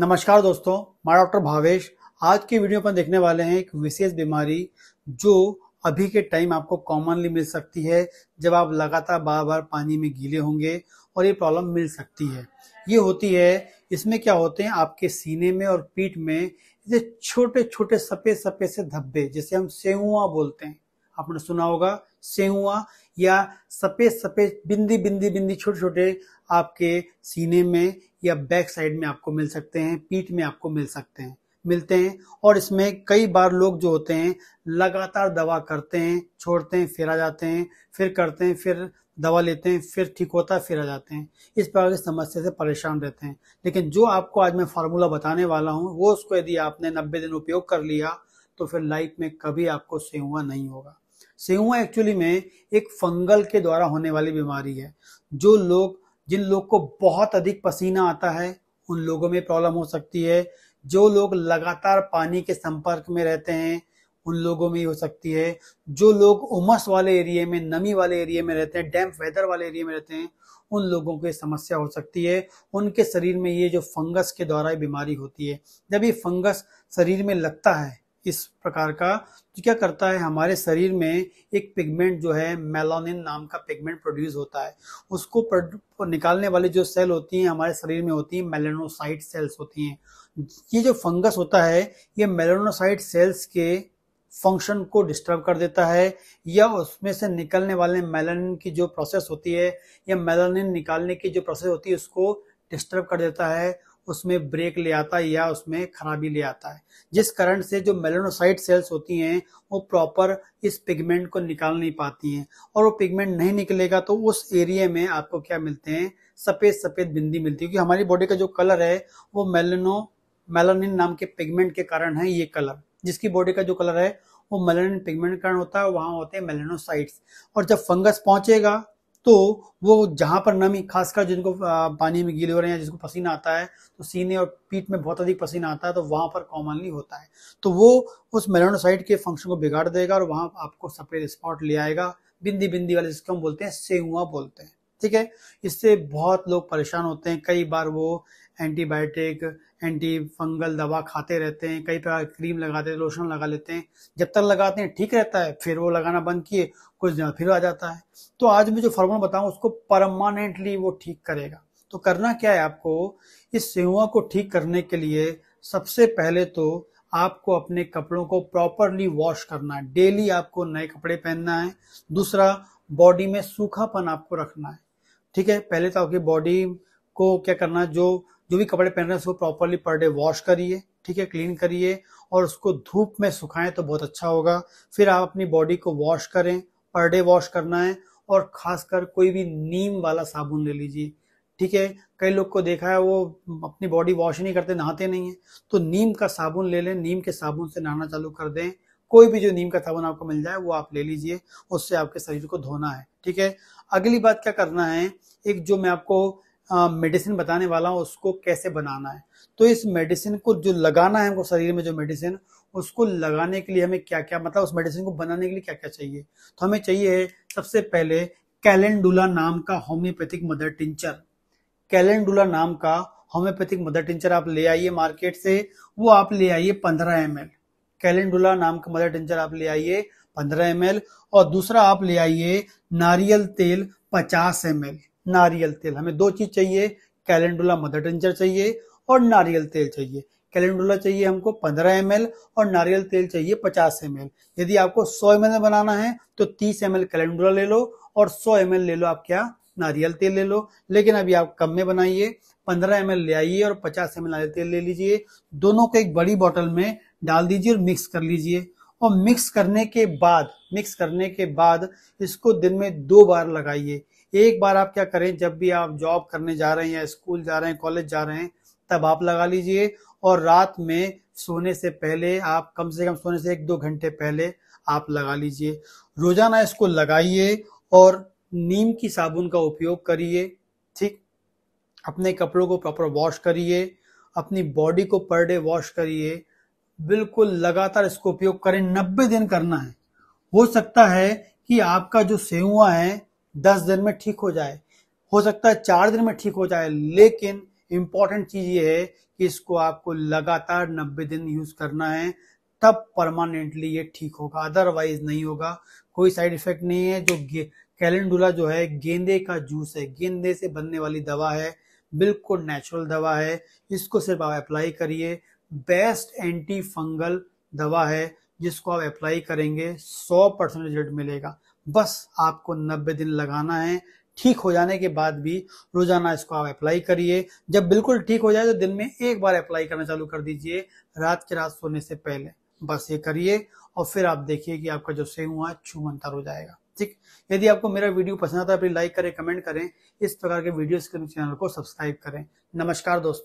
नमस्कार दोस्तों मैं डॉक्टर भावेश आज की वीडियो पर देखने वाले हैं एक विशेष बीमारी जो अभी के टाइम आपको कॉमनली मिल सकती है जब आप लगातार बार बार पानी में गीले होंगे और ये प्रॉब्लम मिल सकती है ये होती है इसमें क्या होते हैं आपके सीने में और पीठ में ये छोटे छोटे सपे सपे से धब्बे जिसे हम सेहुआ बोलते हैं आपने सुना होगा सेहुआ या सपे सफ़ेद बिंदी बिंदी बिंदी छोटे छोटे आपके सीने में या बैक साइड में आपको मिल सकते हैं पीठ में आपको मिल सकते हैं मिलते हैं और इसमें कई बार लोग जो होते हैं लगातार दवा करते हैं छोड़ते हैं फिर आ जाते हैं फिर करते हैं फिर दवा लेते हैं फिर ठीक होता है फिर आ जाते हैं इस प्रकार की समस्या से परेशान रहते हैं लेकिन जो आपको आज मैं फार्मूला बताने वाला हूँ वो उसको यदि आपने नब्बे दिन उपयोग कर लिया तो फिर लाइफ में कभी आपको सेहुआ नहीं होगा सेहुआ एक्चुअली में एक फंगल के द्वारा होने वाली बीमारी है जो लोग जिन लोग को बहुत अधिक पसीना आता है उन लोगों में प्रॉब्लम हो सकती है जो लोग लगातार पानी के संपर्क में रहते हैं उन लोगों में ही हो सकती है जो लोग उमस वाले एरिया में नमी वाले एरिया में रहते हैं डैम्प वेदर वाले एरिया में रहते हैं उन लोगों को समस्या हो सकती है उनके शरीर में ये जो फंगस के द्वारा बीमारी होती है जब ये फंगस शरीर में लगता है किस प्रकार का तो क्या करता है हमारे शरीर में एक पिगमेंट जो है मेलानिन नाम का पिगमेंट प्रोड्यूस होता है उसको निकालने वाली जो सेल होती हैं हमारे शरीर में होती हैं मेलेनोसाइट सेल्स होती हैं ये जो फंगस होता है ये मेलेनोसाइट सेल्स के फंक्शन को डिस्टर्ब कर देता है या उसमें से निकलने वाले मेलानिन की जो प्रोसेस होती है या मेलानिन निकालने की जो प्रोसेस होती है उसको डिस्टर्ब कर देता है उसमें ब्रेक ले आता है या उसमें खराबी ले आता है जिस कारण से जो मेलेनोसाइट सेल्स होती हैं वो प्रॉपर इस पिगमेंट को निकाल नहीं पाती हैं और वो पिगमेंट नहीं निकलेगा तो उस एरिया में आपको क्या मिलते हैं सफ़ेद सफ़ेद बिंदी मिलती है क्योंकि हमारी बॉडी का जो कलर है वो मेलेनो मेलानिन नाम के पिगमेंट के कारण है ये कलर जिसकी बॉडी का जो कलर है वो मेलानिन पिगमेंट कारण होता है वहाँ होते हैं मेलेनोसाइट्स और जब फंगस पहुंचेगा तो वो जहाँ पर नमी खासकर जिनको पानी में गीले हो रहे हैं जिसको पसीना आता है तो सीने और पीठ में बहुत अधिक पसीना आता है तो वहाँ पर कॉमनली होता है तो वो उस मेलोनोसाइट के फंक्शन को बिगाड़ देगा और वहाँ आपको सफ़ेद स्पॉट ले आएगा बिंदी बिंदी वाले जिसको हम बोलते हैं सेहुआ बोलते हैं ठीक है इससे बहुत लोग परेशान होते हैं कई बार वो एंटीबायोटिक एंटी फंगल दवा खाते रहते हैं कई प्रकार क्रीम लगाते हैं लोशन लगा लेते हैं जब तक लगाते हैं ठीक रहता है फिर वो लगाना बंद किए कुछ दिन फिर आ जाता है तो आज मैं जो फॉर्मूला बताऊँ उसको परमानेंटली वो ठीक करेगा तो करना क्या है आपको इस सेवा को ठीक करने के लिए सबसे पहले तो आपको अपने कपड़ों को प्रॉपरली वॉश करना है डेली आपको नए कपड़े पहनना है दूसरा बॉडी में सूखापन आपको रखना है ठीक है पहले तो आपकी बॉडी को क्या करना है जो जो भी कपड़े पहन रहे हैं उसको प्रॉपरली पर डे वॉश करिए ठीक है क्लीन करिए और उसको धूप में सुखाएं तो बहुत अच्छा होगा फिर आप अपनी बॉडी को वॉश करें पर डे वॉश करना है और खासकर कोई भी नीम वाला साबुन ले लीजिए ठीक है कई लोग को देखा है वो अपनी बॉडी वॉश नहीं करते नहाते नहीं है तो नीम का साबुन ले लें नीम के साबुन से नहाना चालू कर दें कोई भी जो नीम का साबुन आपको मिल जाए वो आप ले लीजिए उससे आपके शरीर को धोना है ठीक है अगली बात क्या करना है एक जो मैं आपको मेडिसिन बताने वाला हूँ उसको कैसे बनाना है तो इस मेडिसिन को जो लगाना है हमको शरीर में जो मेडिसिन उसको लगाने के लिए हमें क्या क्या मतलब उस मेडिसिन को बनाने के लिए क्या क्या चाहिए तो हमें चाहिए सबसे पहले कैलेंडुला नाम का होम्योपैथिक मदर टिंचर कैलेंडुला नाम का होम्योपैथिक मदर टिंचर आप ले आइए मार्केट से वो आप ले आइए पंद्रह एम एल कैलेंडुला नाम का मदर टिंचर आप ले आइए पंद्रह एम और दूसरा आप ले आइए नारियल तेल पचास एम नारियल तेल हमें दो चीज चाहिए कैलेंडुला मदर टेंचर चाहिए और नारियल तेल चाहिए कैलेंडुला चाहिए हमको 15 एम और नारियल तेल चाहिए 50 एम यदि आपको 100 एम बनाना है तो 30 एम कैलेंडुला ले लो और 100 एम ले लो आप क्या नारियल तेल ले लो लेकिन अभी आप कम में बनाइए 15 एम ले आइए और 50 एम नारियल तेल ले लीजिए दोनों को एक बड़ी बॉटल में डाल दीजिए और मिक्स कर लीजिए और मिक्स करने के बाद मिक्स करने के बाद इसको दिन में दो बार लगाइए एक बार आप क्या करें जब भी आप जॉब करने जा रहे हैं या स्कूल जा रहे हैं कॉलेज जा रहे हैं तब आप लगा लीजिए और रात में सोने से पहले आप कम से कम सोने से एक दो घंटे पहले आप लगा लीजिए रोजाना इसको लगाइए और नीम की साबुन का उपयोग करिए ठीक अपने कपड़ों को प्रॉपर वॉश करिए अपनी बॉडी को पर डे वॉश करिए बिल्कुल लगातार इसको उपयोग करें नब्बे दिन करना है हो सकता है कि आपका जो सेवा है दस दिन में ठीक हो जाए हो सकता है चार दिन में ठीक हो जाए लेकिन इंपॉर्टेंट चीज ये है कि इसको आपको लगातार नब्बे दिन यूज करना है तब परमानेंटली ये ठीक होगा अदरवाइज नहीं होगा कोई साइड इफेक्ट नहीं है जो कैलेंडुला जो है गेंदे का जूस है गेंदे से बनने वाली दवा है बिल्कुल नेचुरल दवा है इसको सिर्फ आप अप्लाई करिए बेस्ट एंटी फंगल दवा है जिसको आप अप्लाई करेंगे 100 परसेंट रिजल्ट मिलेगा बस आपको नब्बे दिन लगाना है ठीक हो जाने के बाद भी रोजाना इसको आप अप्लाई करिए जब बिल्कुल ठीक हो जाए तो दिन में एक बार अप्लाई करना चालू कर दीजिए रात के रात सोने से पहले बस ये करिए और फिर आप देखिए कि आपका जो हुआ है छूमंतर हो जाएगा ठीक यदि आपको मेरा वीडियो पसंद आता है प्लीज लाइक करें कमेंट करें इस प्रकार के वीडियो के चैनल को सब्सक्राइब करें नमस्कार दोस्तों